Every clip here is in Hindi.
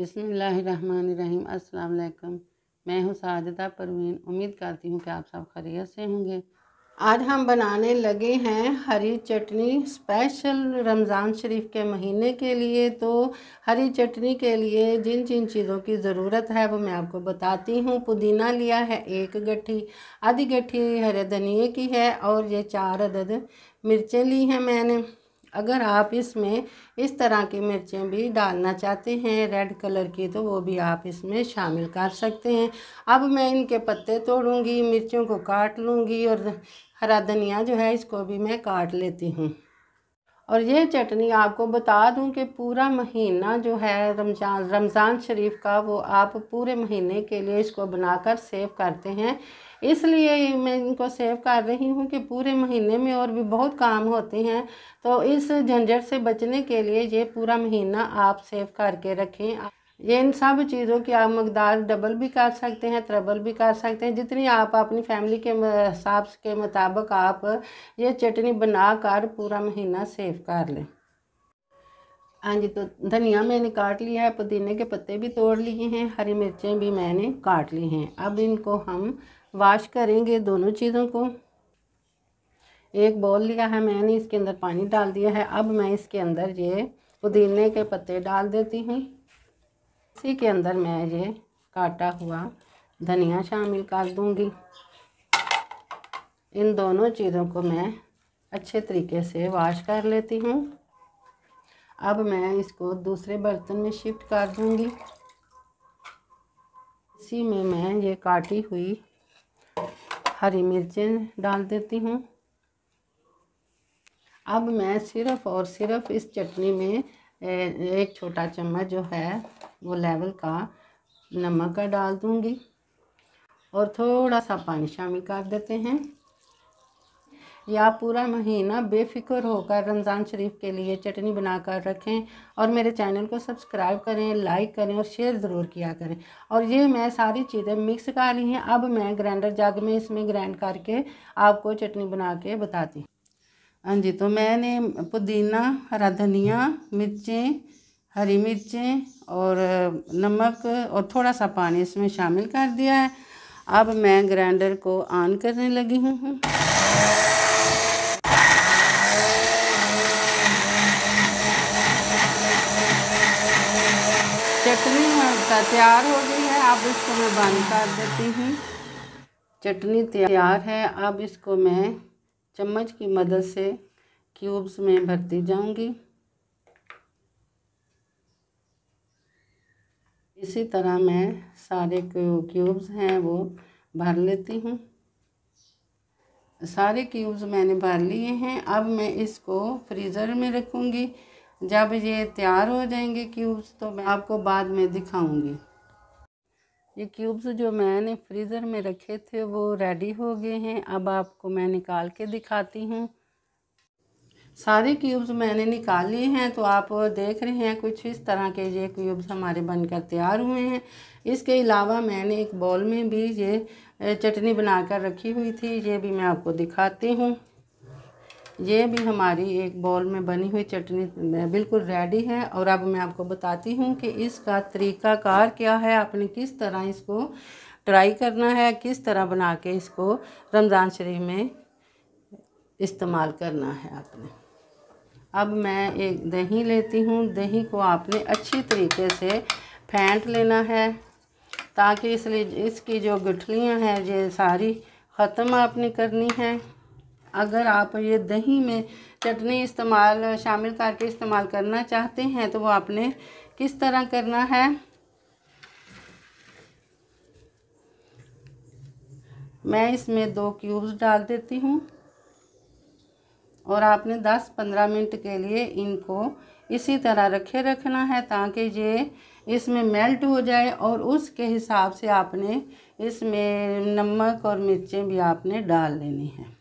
बिसमीम अस्सलाम मैं हूं साजदा परवीन उम्मीद करती हूं कि आप सब खैरियत से होंगे आज हम बनाने लगे हैं हरी चटनी स्पेशल रमज़ान शरीफ के महीने के लिए तो हरी चटनी के लिए जिन जिन चीज़ों की ज़रूरत है वो मैं आपको बताती हूँ पुदीना लिया है एक गट्ठी आधी गट्ठी हरे धनिए की है और ये चार अदद मिर्चें ली हैं मैंने अगर आप इसमें इस तरह की मिर्चें भी डालना चाहते हैं रेड कलर की तो वो भी आप इसमें शामिल कर सकते हैं अब मैं इनके पत्ते तोड़ूंगी मिर्चों को काट लूँगी और हरा धनिया जो है इसको भी मैं काट लेती हूँ और यह चटनी आपको बता दूं कि पूरा महीना जो है रमज़ान रमज़ान शरीफ का वो आप पूरे महीने के लिए इसको बनाकर सेव करते हैं इसलिए मैं इनको सेव कर रही हूँ कि पूरे महीने में और भी बहुत काम होते हैं तो इस झंझट से बचने के लिए ये पूरा महीना आप सेव करके रखें ये इन सब चीज़ों की आप मकदार डबल भी कर सकते हैं ट्रबल भी कर सकते हैं जितनी आप अपनी फैमिली के हिसाब के मुताबिक आप ये चटनी बना कर पूरा महीना सेव कर लें हाँ जी तो धनिया मैंने काट लिया है पुदीने के पत्ते भी तोड़ लिए हैं हरी मिर्चें भी मैंने काट ली हैं अब इनको हम वाश करेंगे दोनों चीज़ों को एक बॉल लिया है मैंने इसके अंदर पानी डाल दिया है अब मैं इसके अंदर ये पुदीने के पत्ते डाल देती हूँ इसी के अंदर मैं ये काटा हुआ धनिया शामिल कर दूंगी इन दोनों चीज़ों को मैं अच्छे तरीके से वाश कर लेती हूँ अब मैं इसको दूसरे बर्तन में शिफ्ट कर दूंगी इसी में मैं ये काटी हुई हरी मिर्चें डाल देती हूँ अब मैं सिर्फ़ और सिर्फ इस चटनी में एक छोटा चम्मच जो है वो लेवल का नमक का डाल दूँगी और थोड़ा सा पानी शामिल कर देते हैं या पूरा महीना बेफिक्र होकर रमज़ान शरीफ के लिए चटनी बना कर रखें और मेरे चैनल को सब्सक्राइब करें लाइक करें और शेयर ज़रूर किया करें और ये मैं सारी चीज़ें मिक्स कर ली हैं अब मैं ग्राइंडर जग में इसमें ग्राइंड करके आपको चटनी बना के बताती हूँ हाँ जी तो मैंने पुदीना हरा धनिया मिर्चें हरी मिर्चें और नमक और थोड़ा सा पानी इसमें शामिल कर दिया है अब मैं ग्राइंडर को ऑन करने लगी हूँ चटनी तैयार हो गई है अब इसको मैं बंद कर देती हूँ चटनी तैयार है अब इसको मैं चम्मच की मदद से क्यूब्स में भरती जाऊंगी इसी तरह मैं सारे क्यूब्स हैं वो भर लेती हूँ सारे क्यूब्स मैंने भर लिए हैं अब मैं इसको फ्रीज़र में रखूँगी जब ये तैयार हो जाएंगे क्यूब्स तो मैं आपको बाद में दिखाऊँगी ये क्यूब्स जो मैंने फ्रीज़र में रखे थे वो रेडी हो गए हैं अब आपको मैं निकाल के दिखाती हूँ सारे क्यूब्स मैंने निकाल लिए हैं तो आप देख रहे हैं कुछ इस तरह के ये क्यूब्स हमारे बनकर तैयार हुए हैं इसके अलावा मैंने एक बॉल में भी ये चटनी बनाकर रखी हुई थी ये भी मैं आपको दिखाती हूँ ये भी हमारी एक बॉल में बनी हुई चटनी बिल्कुल रेडी है और अब मैं आपको बताती हूँ कि इसका तरीकाकार क्या है आपने किस तरह इसको ट्राई करना है किस तरह बना के इसको रमज़ान शरीफ में इस्तेमाल करना है आपने अब मैं एक दही लेती हूँ दही को आपने अच्छी तरीके से फेंट लेना है ताकि इसलिए इसकी जो गुठलियाँ हैं ये सारी ख़त्म आपने करनी है अगर आप ये दही में चटनी इस्तेमाल शामिल करके इस्तेमाल करना चाहते हैं तो वो आपने किस तरह करना है मैं इसमें दो क्यूब्स डाल देती हूँ और आपने 10-15 मिनट के लिए इनको इसी तरह रखे रखना है ताकि ये इसमें मेल्ट हो जाए और उसके हिसाब से आपने इसमें नमक और मिर्चें भी आपने डाल लेनी है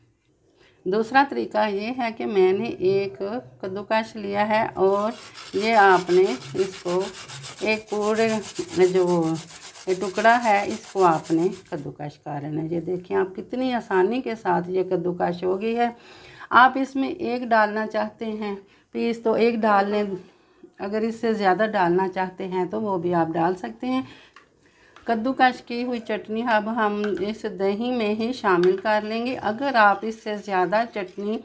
दूसरा तरीका ये है कि मैंने एक कद्दूकश लिया है और ये आपने इसको एक पूरे जो ये टुकड़ा है इसको आपने कद्दूकश कर लेना ये देखिए आप कितनी आसानी के साथ ये कद्दूकश हो गई है आप इसमें एक डालना चाहते हैं पीस तो एक डाल लें अगर इससे ज़्यादा डालना चाहते हैं तो वो भी आप डाल सकते हैं कद्दूकश की हुई चटनी अब हम इस दही में ही शामिल कर लेंगे अगर आप इससे ज़्यादा चटनी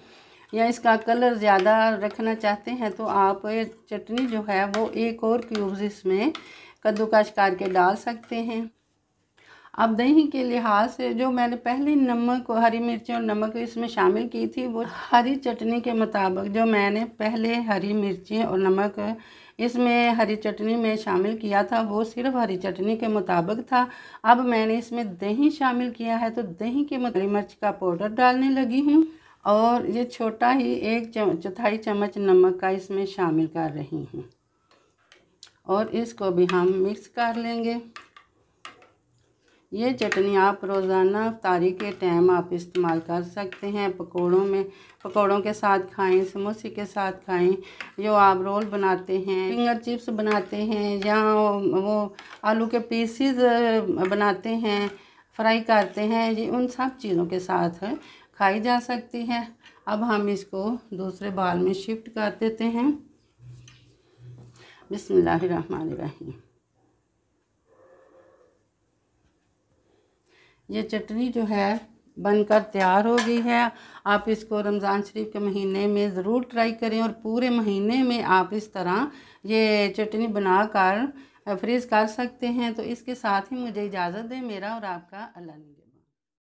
या इसका कलर ज़्यादा रखना चाहते हैं तो आप चटनी जो है वो एक और क्यूब्स इसमें कद्दूकश करके डाल सकते हैं अब दही के लिहाज से जो मैंने पहले नमक हरी मिर्ची और नमक इसमें शामिल की थी वो हरी चटनी के मुताबिक जो मैंने पहले हरी मिर्ची और नमक इसमें हरी चटनी में शामिल किया था वो सिर्फ हरी चटनी के मुताबिक था अब मैंने इसमें दही शामिल किया है तो दही के हरी मिर्च का पाउडर डालने लगी हूँ और ये छोटा ही एक चौथाई चम्मच नमक का इसमें शामिल कर रही हूँ और इसको भी हम मिक्स कर लेंगे ये चटनी आप रोज़ाना अफ्तारी के टाइम आप इस्तेमाल कर सकते हैं पकोड़ों में पकोड़ों के साथ खाएं समोसे के साथ खाएं जो आप रोल बनाते हैं फिंगर चिप्स बनाते हैं या वो आलू के पीसीज बनाते हैं फ्राई करते हैं ये उन सब चीज़ों के साथ खाई जा सकती है अब हम इसको दूसरे बाल में शिफ्ट कर देते हैं बिसमीम ये चटनी जो है बनकर तैयार हो गई है आप इसको रमज़ान शरीफ के महीने में ज़रूर ट्राई करें और पूरे महीने में आप इस तरह ये चटनी बनाकर फ्रीज़ कर सकते हैं तो इसके साथ ही मुझे इजाज़त दें मेरा और आपका अल्लाह